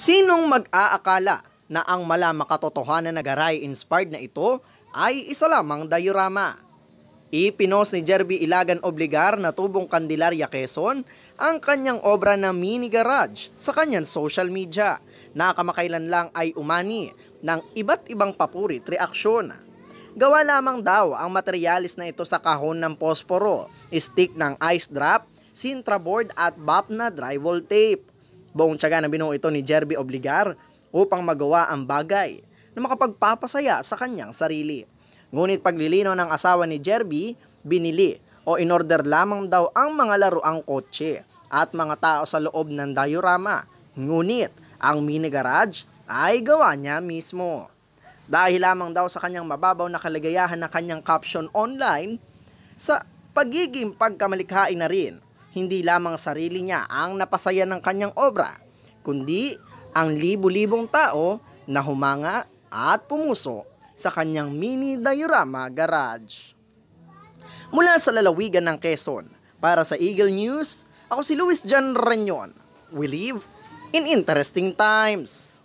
Sinong mag-aakala na ang mala katotohanan na garay inspired na ito ay isa lamang diorama? Ipinos ni Jerby Ilagan Obligar na tubong Candelaria Quezon ang kanyang obra na mini garage sa kanyang social media na kamakailan lang ay umani ng iba't ibang papurit reaksyon. Gawa lamang daw ang materyales na ito sa kahon ng posporo, stick ng ice drop, sintra board at BAP na drywall tape. Buong tiyaga na binuo ito ni Jerby Obligar upang magawa ang bagay na makapagpapasaya sa kanyang sarili. Ngunit paglilino ng asawa ni Jerby, binili o inorder lamang daw ang mga laruang kotse at mga tao sa loob ng diorama. Ngunit ang mini garage ay gawa niya mismo. Dahil lamang daw sa kanyang mababaw na kaligayahan na kanyang caption online, sa pagiging pagkamalikhain na rin hindi lamang sarili niya ang napasaya ng kanyang obra, kundi ang libu-libong tao na humanga at pumuso sa kanyang mini diorama garage. Mula sa lalawigan ng Quezon, para sa Eagle News, ako si Luis Jan Renyon. We live in interesting times.